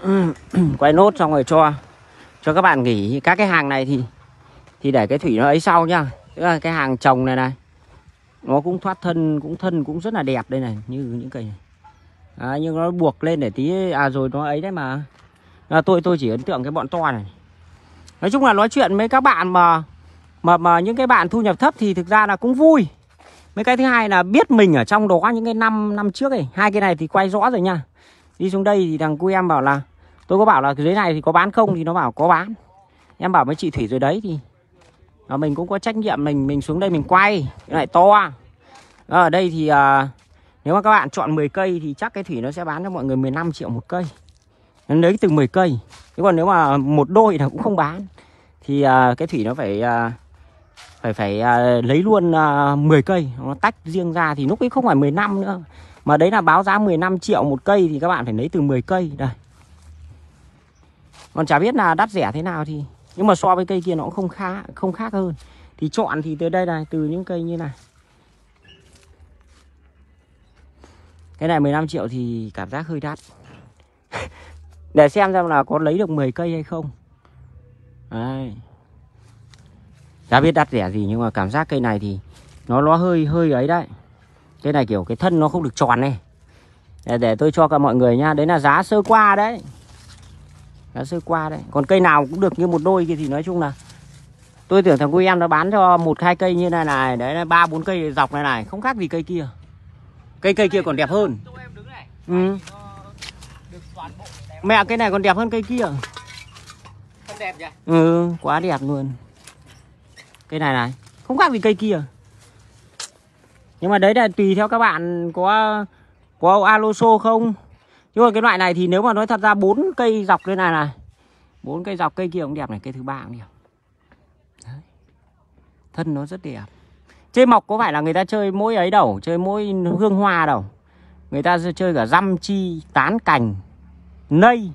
Ừ. quay nốt xong rồi cho cho các bạn nghỉ các cái hàng này thì thì để cái thủy nó ấy sau nhá tức là cái hàng trồng này này nó cũng thoát thân cũng thân cũng rất là đẹp đây này như những cây này à, nhưng nó buộc lên để tí à rồi nó ấy đấy mà à, tôi tôi chỉ ấn tượng cái bọn to này nói chung là nói chuyện với các bạn mà mà mà những cái bạn thu nhập thấp thì thực ra là cũng vui mấy cái thứ hai là biết mình ở trong đó những cái năm năm trước này hai cái này thì quay rõ rồi nha đi xuống đây thì thằng cu em bảo là tôi có bảo là dưới này thì có bán không thì nó bảo có bán em bảo với chị thủy rồi đấy thì à, mình cũng có trách nhiệm mình mình xuống đây mình quay cái này to à, ở đây thì à, nếu mà các bạn chọn 10 cây thì chắc cái thủy nó sẽ bán cho mọi người 15 triệu một cây nó lấy từ 10 cây chứ còn nếu mà một đôi là cũng không bán thì à, cái thủy nó phải à, phải phải à, lấy luôn à, 10 cây nó tách riêng ra thì lúc ấy không phải 10 năm nữa mà đấy là báo giá 15 triệu một cây thì các bạn phải lấy từ 10 cây đây. Còn chả biết là đắt rẻ thế nào thì nhưng mà so với cây kia nó cũng không khá không khác hơn. Thì chọn thì tới đây này, từ những cây như này. Cái này 15 triệu thì cảm giác hơi đắt. Để xem xem là có lấy được 10 cây hay không. Đấy. Chả biết đắt rẻ gì nhưng mà cảm giác cây này thì nó nó hơi hơi ấy đấy cái này kiểu cái thân nó không được tròn này Để, để tôi cho cả mọi người nha Đấy là giá sơ qua đấy Giá sơ qua đấy Còn cây nào cũng được như một đôi kia thì nói chung là Tôi tưởng thằng em nó bán cho một hai cây như này này Đấy là ba bốn cây dọc này này Không khác gì cây kia Cây cây kia còn đẹp hơn ừ. Ờ, Mẹ cây này còn đẹp hơn cây kia Ừ quá đẹp luôn Cây này này Không khác gì cây kia nhưng mà đấy là tùy theo các bạn có có aloso không nhưng mà cái loại này thì nếu mà nói thật ra bốn cây dọc lên này này bốn cây dọc cây kia cũng đẹp này cây thứ ba cũng đẹp đấy. thân nó rất đẹp chơi mọc có phải là người ta chơi mỗi ấy đâu chơi mỗi hương hoa đâu người ta chơi cả răm chi tán cành nây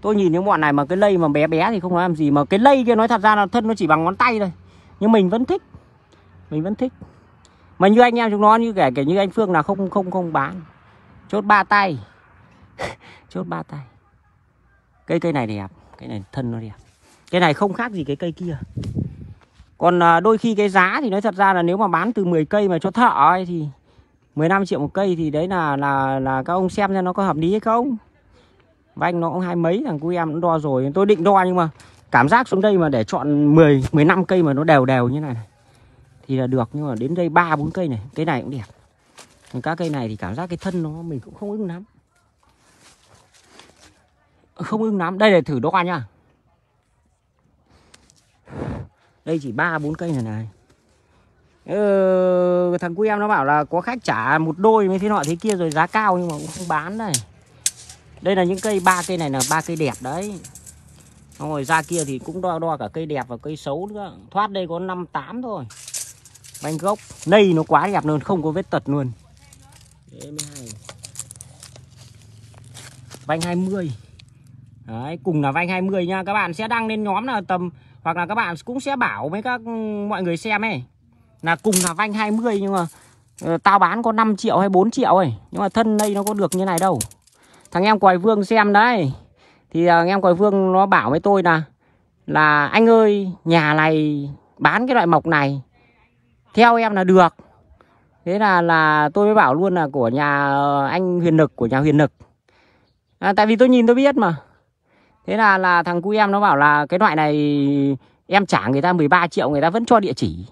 tôi nhìn những bọn này mà cái lây mà bé bé thì không nói làm gì mà cái lây kia nói thật ra là thân nó chỉ bằng ngón tay thôi nhưng mình vẫn thích mình vẫn thích mà như anh em chúng nó như kể kể như anh Phương là không không không bán chốt ba tay chốt ba tay cây cây này đẹp cái này thân nó đẹp cái này không khác gì cái cây kia còn à, đôi khi cái giá thì nói thật ra là nếu mà bán từ 10 cây mà cho thợ ấy thì 15 triệu một cây thì đấy là là là các ông xem ra nó có hợp lý hay không anh nó cũng hai mấy thằng cô em cũng đo rồi Tôi định đo nhưng mà cảm giác xuống đây mà để chọn 10 15 cây mà nó đều đều như này này thì là được nhưng mà đến đây ba bốn cây này cây này cũng đẹp còn các cây này thì cảm giác cái thân nó mình cũng không ưng lắm không ưng lắm đây để thử đo nhá đây chỉ ba bốn cây này này ừ, thằng quý em nó bảo là có khách trả một đôi mới thế nọ thế kia rồi giá cao nhưng mà cũng không bán này đây là những cây ba cây này là ba cây đẹp đấy Xong rồi ra kia thì cũng đo đo cả cây đẹp và cây xấu nữa thoát đây có 58 thôi bánh gốc nây nó quá đẹp luôn không có vết tật luôn vanh 20 Đấy, cùng là vanh 20 nha các bạn sẽ đăng lên nhóm là tầm hoặc là các bạn cũng sẽ bảo với các mọi người xem ấy là cùng là vanh 20 nhưng mà uh, tao bán có 5 triệu hay 4 triệu ấy nhưng mà thân đây nó có được như này đâu thằng em quài vương xem đấy thì uh, em quài vương nó bảo với tôi là là anh ơi nhà này bán cái loại mộc này theo em là được thế là là tôi mới bảo luôn là của nhà anh huyền lực của nhà huyền lực à, tại vì tôi nhìn tôi biết mà thế là là thằng cu em nó bảo là cái loại này em trả người ta 13 triệu người ta vẫn cho địa chỉ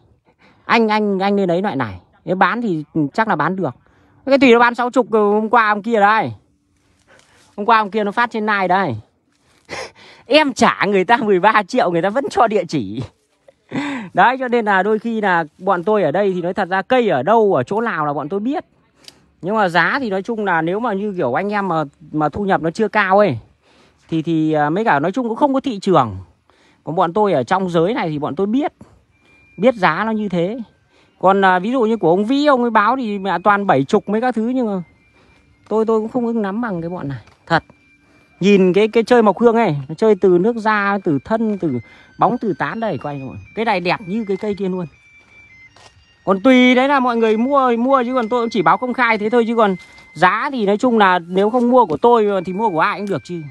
anh anh anh lên lấy loại này nếu bán thì chắc là bán được cái tùy nó bán sáu chục ừ, hôm qua ông kia đây hôm qua ông kia nó phát trên này đây em trả người ta 13 triệu người ta vẫn cho địa chỉ đấy cho nên là đôi khi là bọn tôi ở đây thì nói thật ra cây ở đâu ở chỗ nào là bọn tôi biết nhưng mà giá thì nói chung là nếu mà như kiểu anh em mà mà thu nhập nó chưa cao ấy thì thì à, mấy cả nói chung cũng không có thị trường còn bọn tôi ở trong giới này thì bọn tôi biết biết giá nó như thế còn à, ví dụ như của ông vĩ ông ấy báo thì mẹ toàn bảy chục mấy các thứ nhưng mà tôi tôi cũng không ứng nắm bằng cái bọn này thật nhìn cái cái chơi mộc hương này nó chơi từ nước ra từ thân từ bóng từ tán đây quay rồi cái này đẹp như cái cây kia luôn còn tùy đấy là mọi người mua mua chứ còn tôi cũng chỉ báo công khai thế thôi chứ còn giá thì nói chung là nếu không mua của tôi thì mua của ai cũng được chứ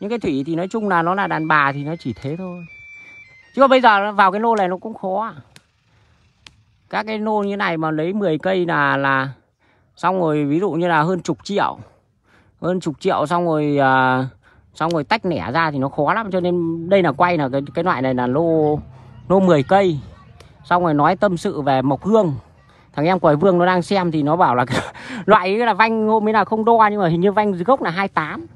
những cái thủy thì nói chung là nó là đàn bà thì nó chỉ thế thôi chứ còn bây giờ vào cái lô này nó cũng khó các cái lô như này mà lấy 10 cây là là xong rồi ví dụ như là hơn chục triệu hơn chục triệu xong rồi à, xong rồi tách nẻ ra thì nó khó lắm cho nên đây là quay là cái, cái loại này là lô lô 10 cây xong rồi nói tâm sự về mộc hương thằng em quầy vương nó đang xem thì nó bảo là loại ấy là vanh hôm ấy là không đo nhưng mà hình như vanh gốc là 28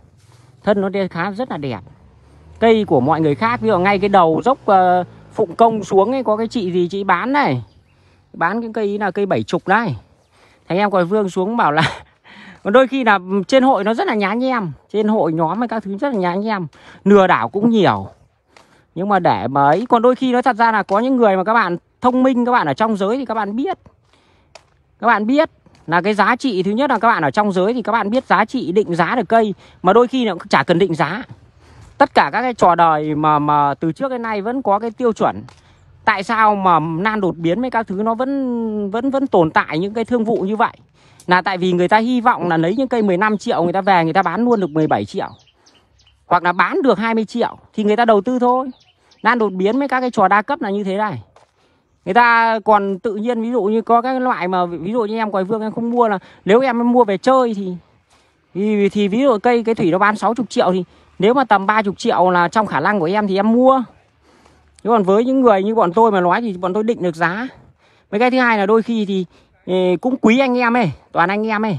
thân nó khá rất là đẹp cây của mọi người khác ví dụ ngay cái đầu dốc uh, phụng công xuống ấy có cái chị gì chị bán này bán cái cây là cây bảy chục này thằng em quầy vương xuống bảo là còn đôi khi là trên hội nó rất là nhá nhem trên hội nhóm hay các thứ rất là nhá nhem lừa đảo cũng nhiều nhưng mà để mấy còn đôi khi nó thật ra là có những người mà các bạn thông minh các bạn ở trong giới thì các bạn biết các bạn biết là cái giá trị thứ nhất là các bạn ở trong giới thì các bạn biết giá trị định giá được cây mà đôi khi nó cũng chả cần định giá tất cả các cái trò đời mà mà từ trước đến nay vẫn có cái tiêu chuẩn tại sao mà nan đột biến với các thứ nó vẫn vẫn vẫn tồn tại những cái thương vụ như vậy là tại vì người ta hy vọng là lấy những cây 15 triệu người ta về người ta bán luôn được 17 triệu hoặc là bán được 20 triệu thì người ta đầu tư thôi lan đột biến với các cái trò đa cấp là như thế này người ta còn tự nhiên ví dụ như có các loại mà ví dụ như em quầy vương em không mua là nếu em, mua về chơi thì thì, thì ví dụ cây cái thủy nó bán 60 triệu thì nếu mà tầm 30 triệu là trong khả năng của em thì em mua Chứ còn với những người như bọn tôi mà nói thì bọn tôi định được giá Mấy cái thứ hai là đôi khi thì cũng quý anh em ấy toàn anh em ấy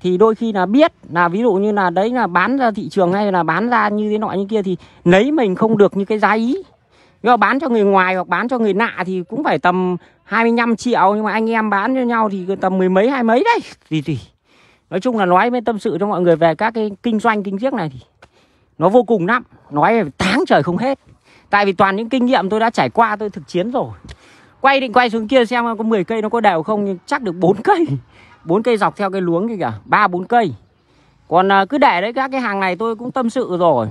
thì đôi khi là biết là ví dụ như là đấy là bán ra thị trường hay là bán ra như thế nọ như kia thì lấy mình không được như cái giá ý nếu bán cho người ngoài hoặc bán cho người lạ thì cũng phải tầm 25 triệu nhưng mà anh em bán cho nhau thì tầm mười mấy hai mấy đấy thì tùy nói chung là nói với tâm sự cho mọi người về các cái kinh doanh kinh tiếc này thì nó vô cùng lắm nói về tháng trời không hết tại vì toàn những kinh nghiệm tôi đã trải qua tôi thực chiến rồi quay định quay xuống kia xem có 10 cây nó có đều không nhưng chắc được 4 cây 4 cây dọc theo cái luống kia kìa 3 4 cây còn à, cứ để đấy các cái hàng này tôi cũng tâm sự rồi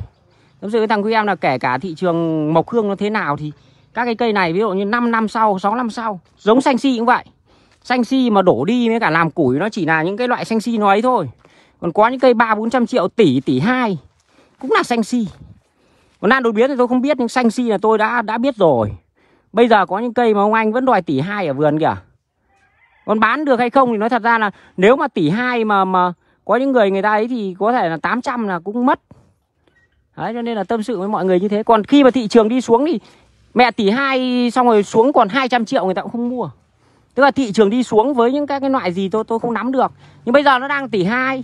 tâm sự với thằng quý em là kể cả thị trường mộc hương nó thế nào thì các cái cây này ví dụ như 5 năm sau 6 năm sau giống xanh si cũng vậy xanh si mà đổ đi với cả làm củi nó chỉ là những cái loại xanh si nó ấy thôi còn có những cây ba bốn trăm triệu tỷ tỷ hai cũng là xanh si còn lan đột biến thì tôi không biết nhưng xanh si là tôi đã đã biết rồi Bây giờ có những cây mà ông anh vẫn đòi tỷ hai ở vườn kìa. Còn bán được hay không thì nói thật ra là nếu mà tỷ hai mà mà có những người người ta ấy thì có thể là 800 là cũng mất. Đấy cho nên là tâm sự với mọi người như thế. Còn khi mà thị trường đi xuống thì mẹ tỷ hai xong rồi xuống còn 200 triệu người ta cũng không mua. Tức là thị trường đi xuống với những các cái loại gì tôi tôi không nắm được. Nhưng bây giờ nó đang tỷ hai